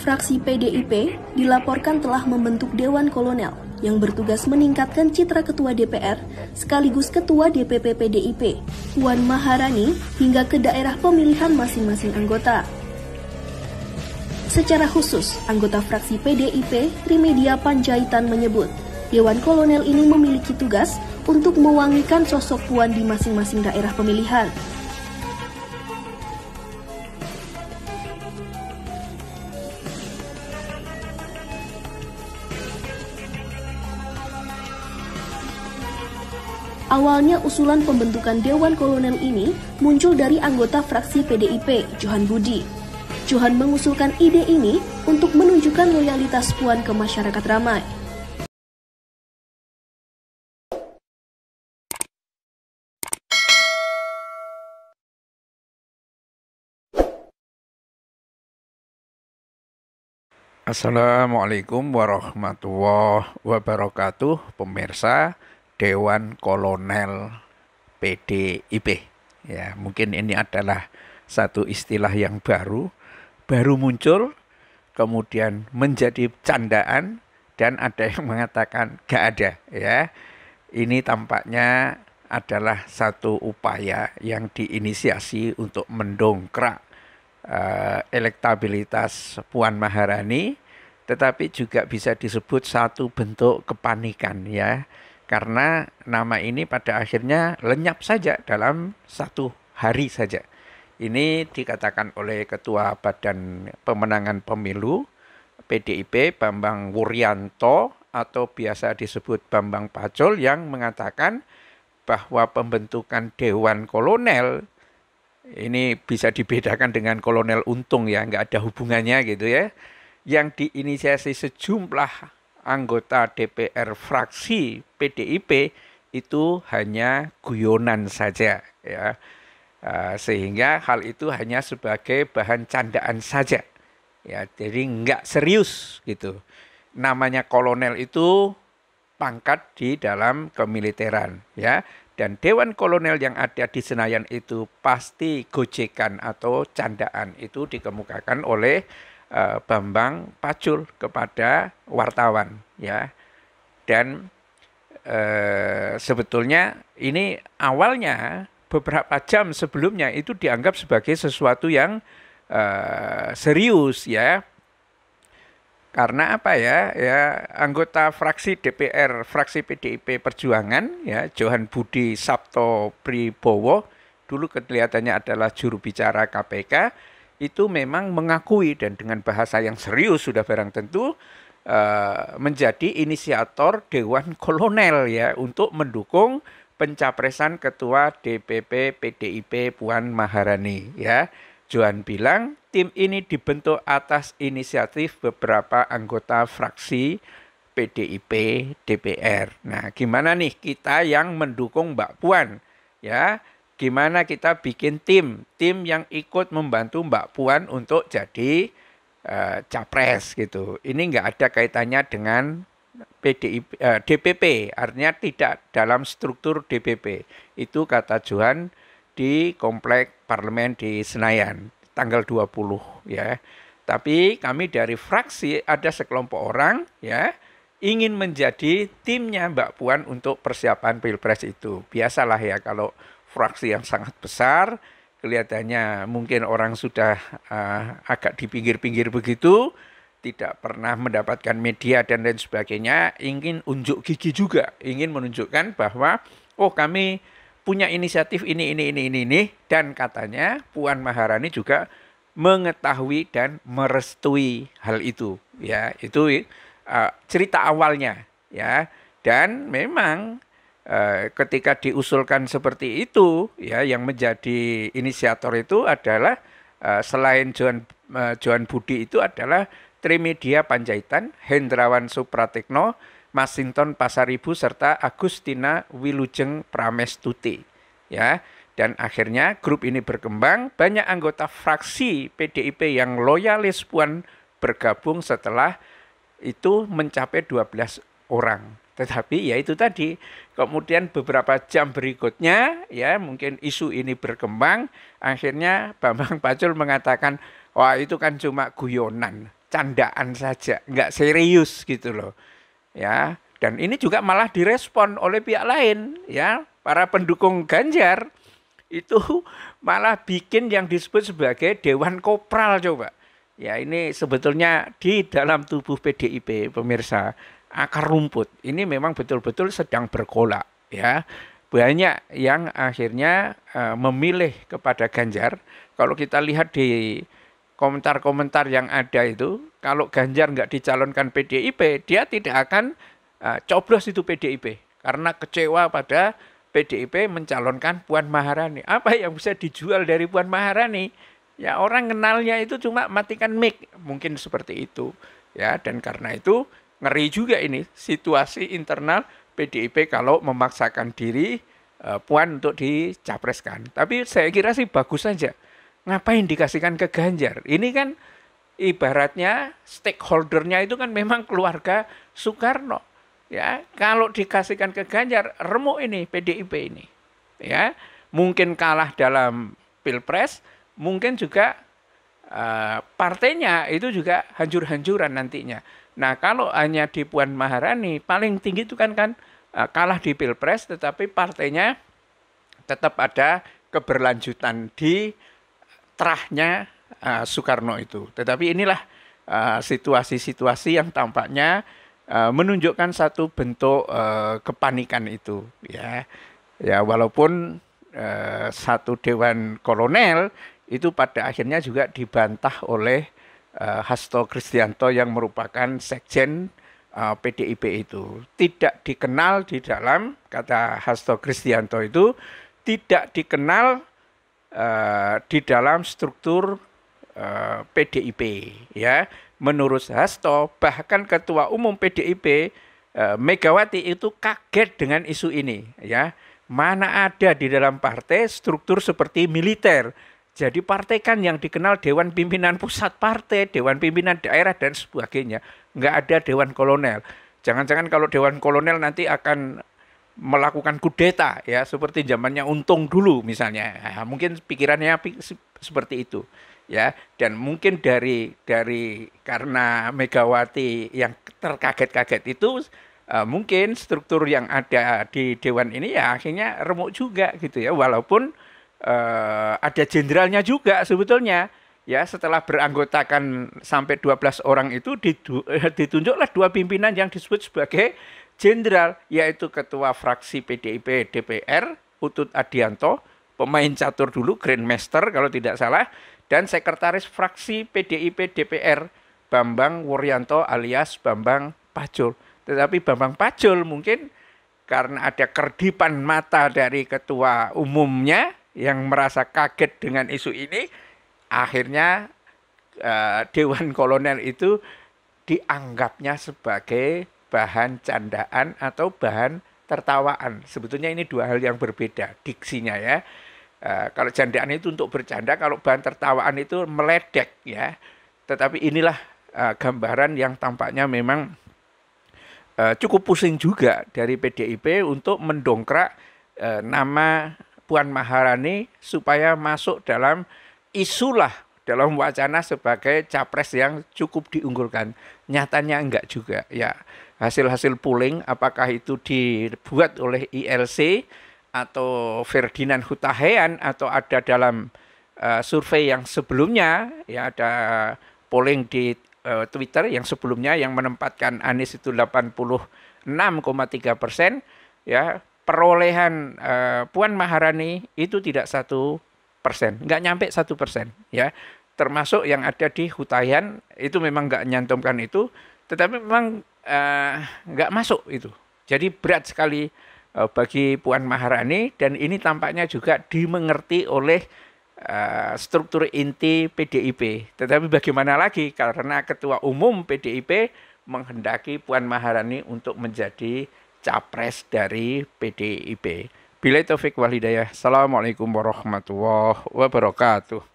Fraksi PDIP dilaporkan telah membentuk Dewan Kolonel yang bertugas meningkatkan citra Ketua DPR sekaligus Ketua DPP PDIP, Puan Maharani, hingga ke daerah pemilihan masing-masing anggota. Secara khusus, anggota fraksi PDIP, Trimedia Panjaitan menyebut, Dewan Kolonel ini memiliki tugas untuk mewangikan sosok Puan di masing-masing daerah pemilihan, Awalnya usulan pembentukan Dewan Kolonel ini muncul dari anggota fraksi PDIP, Johan Budi. Johan mengusulkan ide ini untuk menunjukkan loyalitas Puan ke masyarakat ramai. Assalamualaikum warahmatullahi wabarakatuh, pemirsa. Dewan Kolonel PDIP. Ya, mungkin ini adalah satu istilah yang baru, baru muncul, kemudian menjadi candaan dan ada yang mengatakan gak ada, ya. Ini tampaknya adalah satu upaya yang diinisiasi untuk mendongkrak uh, elektabilitas Puan Maharani, tetapi juga bisa disebut satu bentuk kepanikan ya karena nama ini pada akhirnya lenyap saja dalam satu hari saja. Ini dikatakan oleh Ketua Badan Pemenangan Pemilu PDIP Bambang Wuryanto atau biasa disebut Bambang Pacul yang mengatakan bahwa pembentukan Dewan Kolonel ini bisa dibedakan dengan Kolonel Untung ya, nggak ada hubungannya gitu ya, yang diinisiasi sejumlah anggota DPR fraksi PDIP itu hanya guyonan saja ya eh, sehingga hal itu hanya sebagai bahan candaan saja ya jadi nggak serius gitu namanya kolonel itu pangkat di dalam kemiliteran ya dan dewan kolonel yang ada di Senayan itu pasti gojekan atau candaan itu dikemukakan oleh Eh, Bambang Pacul kepada wartawan ya. Dan uh, sebetulnya ini awalnya beberapa jam sebelumnya itu dianggap sebagai sesuatu yang uh, serius ya. Karena apa ya? Ya anggota fraksi DPR, fraksi PDIP Perjuangan ya, Johan Budi Sabto Pribowo dulu kelihatannya adalah juru bicara KPK itu memang mengakui dan dengan bahasa yang serius sudah barang tentu uh, menjadi inisiator Dewan Kolonel ya untuk mendukung pencapresan Ketua DPP PDIP Puan Maharani ya. Johan bilang tim ini dibentuk atas inisiatif beberapa anggota fraksi PDIP DPR. Nah, gimana nih kita yang mendukung Mbak Puan ya gimana kita bikin tim, tim yang ikut membantu Mbak Puan untuk jadi uh, capres gitu. Ini nggak ada kaitannya dengan PDIP, eh, DPP, artinya tidak dalam struktur DPP. Itu kata Johan di Komplek Parlemen di Senayan, tanggal 20 ya. Tapi kami dari fraksi ada sekelompok orang ya ingin menjadi timnya Mbak Puan untuk persiapan pilpres itu. Biasalah ya kalau fraksi yang sangat besar. Kelihatannya mungkin orang sudah uh, agak di pinggir-pinggir begitu, tidak pernah mendapatkan media dan lain sebagainya, ingin unjuk gigi juga, ingin menunjukkan bahwa oh kami punya inisiatif ini ini ini ini ini dan katanya Puan Maharani juga mengetahui dan merestui hal itu ya itu uh, cerita awalnya ya dan memang Eh, ketika diusulkan seperti itu ya yang menjadi inisiator itu adalah eh, selain Johan eh, Johan Budi itu adalah Trimedia Panjaitan, Hendrawan Supratikno, Masinton Pasaribu serta Agustina Wilujeng Pramestuti ya dan akhirnya grup ini berkembang banyak anggota fraksi PDIP yang loyalis Puan bergabung setelah itu mencapai 12 orang tetapi ya itu tadi, kemudian beberapa jam berikutnya ya mungkin isu ini berkembang, akhirnya Bambang Pacul mengatakan, wah itu kan cuma guyonan, candaan saja, nggak serius gitu loh. Ya, dan ini juga malah direspon oleh pihak lain ya, para pendukung Ganjar itu malah bikin yang disebut sebagai Dewan Kopral coba. Ya ini sebetulnya di dalam tubuh PDIP pemirsa akar rumput ini memang betul-betul sedang berkolak ya banyak yang akhirnya uh, memilih kepada Ganjar kalau kita lihat di komentar-komentar yang ada itu kalau Ganjar nggak dicalonkan PDIP dia tidak akan uh, coblos itu PDIP karena kecewa pada PDIP mencalonkan Puan Maharani apa yang bisa dijual dari Puan Maharani ya orang kenalnya itu cuma matikan mic mungkin seperti itu ya dan karena itu ngeri juga ini situasi internal PDIP kalau memaksakan diri uh, Puan untuk dicapreskan. Tapi saya kira sih bagus saja. Ngapain dikasihkan ke Ganjar? Ini kan ibaratnya stakeholdernya itu kan memang keluarga Soekarno. Ya, kalau dikasihkan ke Ganjar, remuk ini PDIP ini. Ya, mungkin kalah dalam pilpres, mungkin juga uh, partainya itu juga hancur-hancuran nantinya. Nah kalau hanya di Puan Maharani paling tinggi itu kan kan eh, kalah di pilpres, tetapi partainya tetap ada keberlanjutan di terahnya uh, Soekarno itu. Tetapi inilah eh, situasi-situasi uh, yang tampaknya uh, menunjukkan satu bentuk uh, kepanikan itu, ya. Ya walaupun uh, satu dewan kolonel itu pada akhirnya juga dibantah oleh uh, Hasto Kristianto yang merupakan sekjen uh, eh, PDIP itu tidak dikenal di dalam kata Hasto Kristianto itu tidak dikenal uh, di dalam struktur uh, PDIP ya menurut Hasto bahkan ketua umum PDIP uh, Megawati itu kaget dengan isu ini ya mana ada di dalam partai struktur seperti militer jadi partai kan yang dikenal Dewan Pimpinan Pusat Partai, Dewan Pimpinan Daerah dan sebagainya. Nggak ada Dewan Kolonel. Jangan-jangan kalau Dewan Kolonel nanti akan melakukan kudeta ya seperti zamannya Untung dulu misalnya. Nah, mungkin pikirannya seperti itu ya dan mungkin dari dari karena Megawati yang terkaget-kaget itu uh, mungkin struktur yang ada di dewan ini ya akhirnya remuk juga gitu ya walaupun uh, ada jenderalnya juga sebetulnya ya setelah beranggotakan sampai 12 orang itu eh, ditunjuklah dua pimpinan yang disebut sebagai jenderal yaitu ketua fraksi PDIP DPR Utut Adianto pemain catur dulu grandmaster kalau tidak salah dan sekretaris fraksi PDIP DPR Bambang Wuryanto alias Bambang Pacul tetapi Bambang Pacul mungkin karena ada kerdipan mata dari ketua umumnya yang merasa kaget dengan isu ini akhirnya uh, dewan kolonel itu dianggapnya sebagai bahan candaan atau bahan tertawaan. Sebetulnya ini dua hal yang berbeda diksinya ya. Uh, kalau candaan itu untuk bercanda, kalau bahan tertawaan itu meledek ya. Tetapi inilah uh, gambaran yang tampaknya memang uh, cukup pusing juga dari PDIP untuk mendongkrak uh, nama Puan Maharani supaya masuk dalam isulah dalam wacana sebagai capres yang cukup diunggulkan. Nyatanya enggak juga ya. Hasil-hasil polling apakah itu dibuat oleh ILC atau Ferdinand Hutahian atau ada dalam uh, survei yang sebelumnya ya ada polling di uh, Twitter yang sebelumnya yang menempatkan Anies itu 86,3 persen ya perolehan uh, Puan Maharani itu tidak satu persen, nggak nyampe satu persen, ya. Termasuk yang ada di Hutayan itu memang nggak nyantumkan itu, tetapi memang uh, nggak masuk itu. Jadi berat sekali uh, bagi Puan Maharani dan ini tampaknya juga dimengerti oleh uh, struktur inti PDIP. Tetapi bagaimana lagi karena Ketua Umum PDIP menghendaki Puan Maharani untuk menjadi capres dari PDIP. Bila Taufik Walidaya. Assalamualaikum warahmatullahi wabarakatuh.